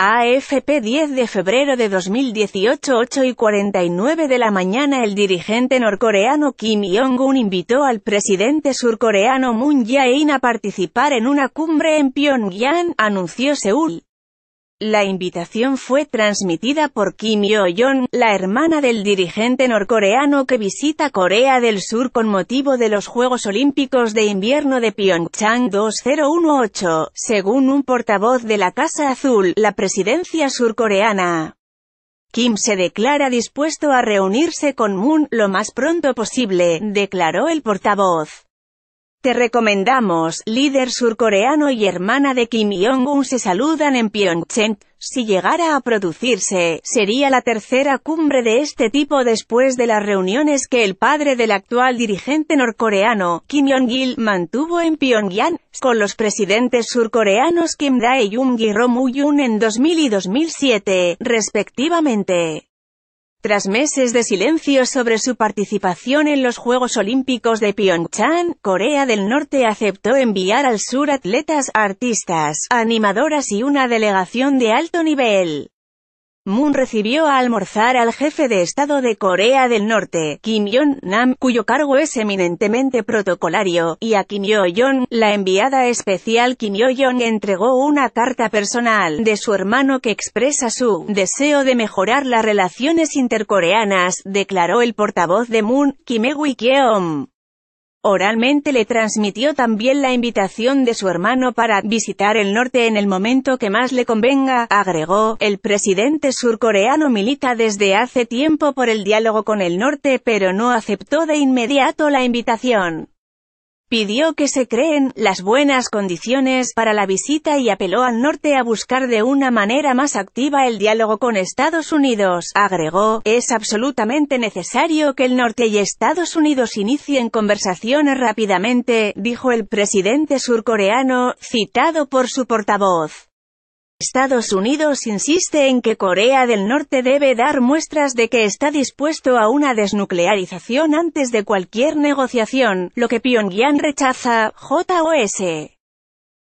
AFP 10 de febrero de 2018 8 y 49 de la mañana el dirigente norcoreano Kim Jong-un invitó al presidente surcoreano Moon Jae-in a participar en una cumbre en Pyongyang, anunció Seúl. La invitación fue transmitida por Kim Yo-jong, la hermana del dirigente norcoreano que visita Corea del Sur con motivo de los Juegos Olímpicos de Invierno de Pyeongchang 2018, según un portavoz de la Casa Azul, la presidencia surcoreana. Kim se declara dispuesto a reunirse con Moon lo más pronto posible, declaró el portavoz. Te recomendamos, líder surcoreano y hermana de Kim Jong-un se saludan en Pyeongchang. Si llegara a producirse, sería la tercera cumbre de este tipo después de las reuniones que el padre del actual dirigente norcoreano, Kim Jong-il, mantuvo en Pyongyang, con los presidentes surcoreanos Kim Dae-jung y Roh moo yun en 2000 y 2007, respectivamente. Tras meses de silencio sobre su participación en los Juegos Olímpicos de Pyeongchang, Corea del Norte aceptó enviar al sur atletas, artistas, animadoras y una delegación de alto nivel. Moon recibió a almorzar al jefe de Estado de Corea del Norte, Kim Jong-nam, cuyo cargo es eminentemente protocolario, y a Kim Yo-jong, la enviada especial Kim Yo-jong entregó una carta personal de su hermano que expresa su deseo de mejorar las relaciones intercoreanas, declaró el portavoz de Moon, Kim eui keom Oralmente le transmitió también la invitación de su hermano para visitar el norte en el momento que más le convenga, agregó. El presidente surcoreano milita desde hace tiempo por el diálogo con el norte pero no aceptó de inmediato la invitación pidió que se creen las buenas condiciones para la visita y apeló al norte a buscar de una manera más activa el diálogo con Estados Unidos. Agregó, es absolutamente necesario que el norte y Estados Unidos inicien conversaciones rápidamente, dijo el presidente surcoreano, citado por su portavoz. Estados Unidos insiste en que Corea del Norte debe dar muestras de que está dispuesto a una desnuclearización antes de cualquier negociación, lo que Pyongyang rechaza, JOS.